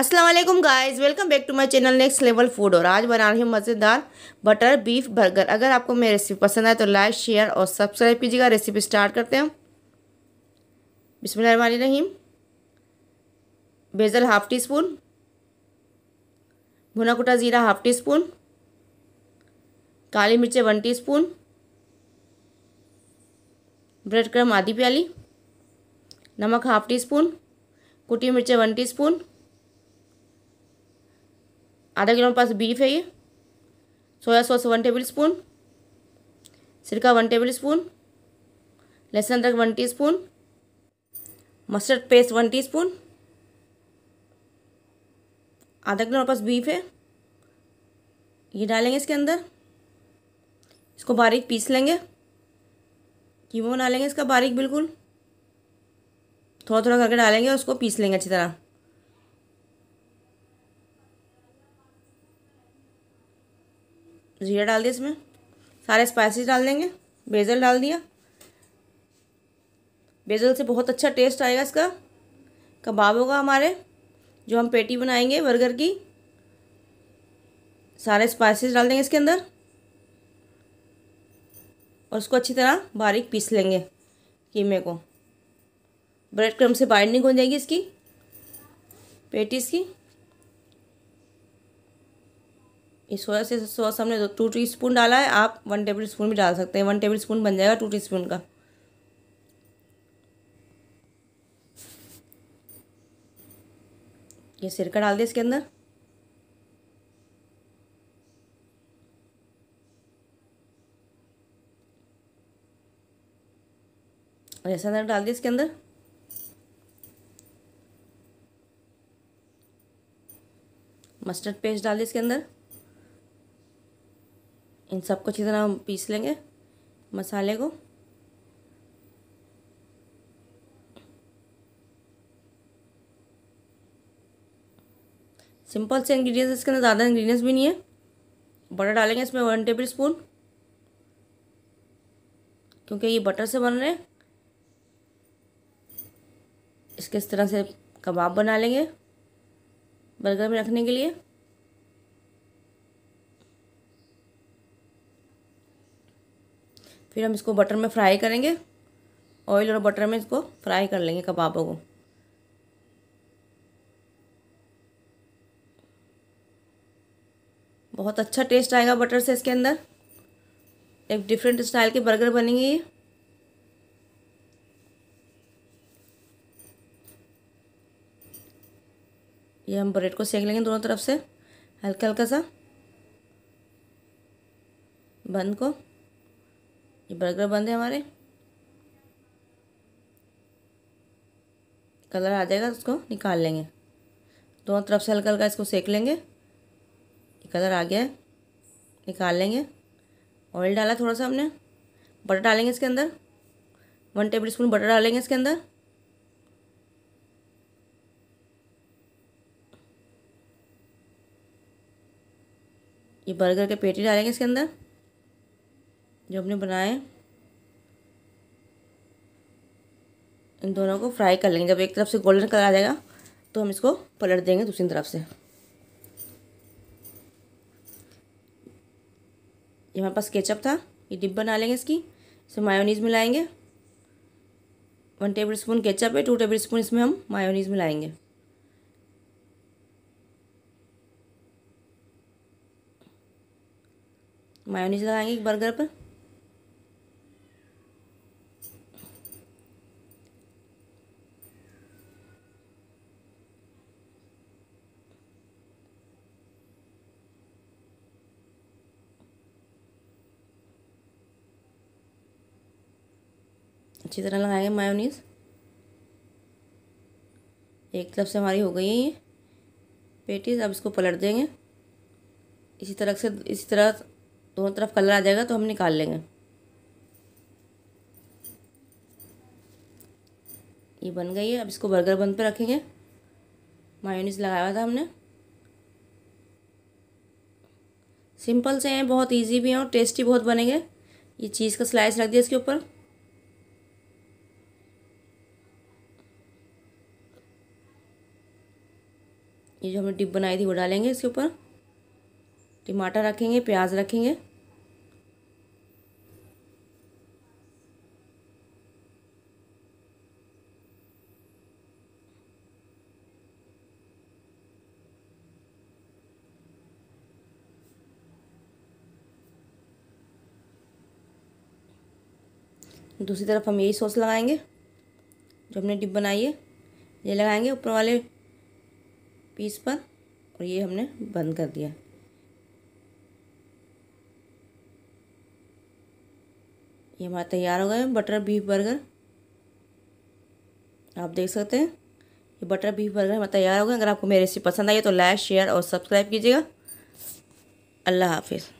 Aslam guys welcome back to my channel next level food और आज बना रही हूँ मज़ेदार बटर बीफ बर्गर अगर आपको मेरी रेसिपी पसंद आए तो लाइक शेयर और सब्सक्राइब कीजिएगा रेसिपी स्टार्ट करते हैं रहीम बेजल हाफ़ टी स्पून भुना कुटा ज़ीरा हाफ़ टी स्पून काली मिर्चें one tea spoon bread crumb आधी प्याली नमक हाफ़ टी स्पून कुटी मिर्चें वन टी स्पून आधा किलो पास बीफ है ये soya sauce one tablespoon सिरका वन टेबल स्पून लहसुन अदरक one teaspoon mustard paste one teaspoon आधा किलो पास बीफ है ये डालेंगे इसके अंदर इसको बारीक पीस लेंगे कीमो डालेंगे इसका बारीक बिल्कुल थोड़ा थोड़ा करके डालेंगे और उसको पीस लेंगे अच्छी तरह जीरा डाल दिया इसमें सारे स्पाइसेस डाल देंगे बेजल डाल दिया बेजल से बहुत अच्छा टेस्ट आएगा इसका कबाब होगा हमारे जो हम पेटी बनाएंगे बर्गर की सारे स्पाइसेस डाल देंगे इसके अंदर और उसको अच्छी तरह बारीक पीस लेंगे कीमे को ब्रेड क्रम से बाइंडिंग हो जाएगी इसकी पेटीज़ की इस सोया से सॉस हमने टू टी स्पून डाला है आप वन टेबल स्पून भी डाल सकते हैं वन टेबल स्पून बन जाएगा टू टी स्पून का ये सिरका डाल दिया इसके अंदर ऐसा अंदर डाल दिया इसके अंदर मस्टर्ड पेस्ट डाल दिया इसके अंदर इन सबको अच्छी तरह हम पीस लेंगे मसाले को सिंपल से इंग्रेडिएंट्स इसके अंदर ज़्यादा इंग्रेडिएंट्स भी नहीं है बटर डालेंगे इसमें वन टेबल स्पून क्योंकि ये बटर से बन रहे हैं इसके इस तरह से कबाब बना लेंगे बर्गर में रखने के लिए फिर हम इसको बटर में फ्राई करेंगे ऑयल और बटर में इसको फ्राई कर लेंगे कबाबों को बहुत अच्छा टेस्ट आएगा बटर से इसके अंदर एक डिफरेंट स्टाइल के बर्गर बनेंगे ये ये हम ब्रेड को सेक लेंगे दोनों तरफ से हल्का हल्का सा बंद को ये बर्गर बंद है हमारे कलर आ जाएगा उसको निकाल लेंगे दोनों तरफ से हल्का हल्का इसको सेक लेंगे ये कलर आ गया है निकाल लेंगे ऑयल डाला थोड़ा सा हमने बटर डालेंगे इसके अंदर वन टेबल स्पून बटर डालेंगे इसके अंदर ये बर्गर के पेटी डालेंगे इसके अंदर जो हमने बनाए इन दोनों को फ्राई कर लेंगे जब एक तरफ से गोल्डन कलर आ जाएगा तो हम इसको पलट देंगे दूसरी तरफ से ये हमारे पास केचप था ये डिप बना लेंगे इसकी इसमें मायोनीज़ मिलाएंगे वन टेबल स्पून केचप है टू टेबल स्पून इसमें हम मायोनीज़ मिलाएंगे मायोनीज़ लगाएंगे बर्गर पर अच्छी तरह लगाएंगे मायोनीस एक तरफ से हमारी हो गई है ये पेटीज अब इसको पलट देंगे इसी तरह से इसी तरह दोनों तरफ कलर आ जाएगा तो हम निकाल लेंगे ये बन गई है अब इसको बर्गर बंद पर रखेंगे मायोनीस लगाया हुआ था हमने सिंपल से हैं बहुत इजी भी हैं और टेस्टी बहुत बनेंगे ये चीज़ का स्लाइस रख दिया इसके ऊपर ये जो हमने डिप बनाई थी वो डालेंगे इसके ऊपर टमाटर रखेंगे प्याज रखेंगे दूसरी तरफ हम यही सॉस लगाएंगे जो हमने डिप बनाई है ये लगाएंगे ऊपर वाले पीस पर और ये हमने बंद कर दिया ये हमारा तैयार हो गया बटर बीफ बर्गर आप देख सकते हैं ये बटर बीफ बर्गर हमारा तैयार हो गया अगर आपको मेरी रेसिपी पसंद आई तो लाइक शेयर और सब्सक्राइब कीजिएगा अल्लाह हाफिज़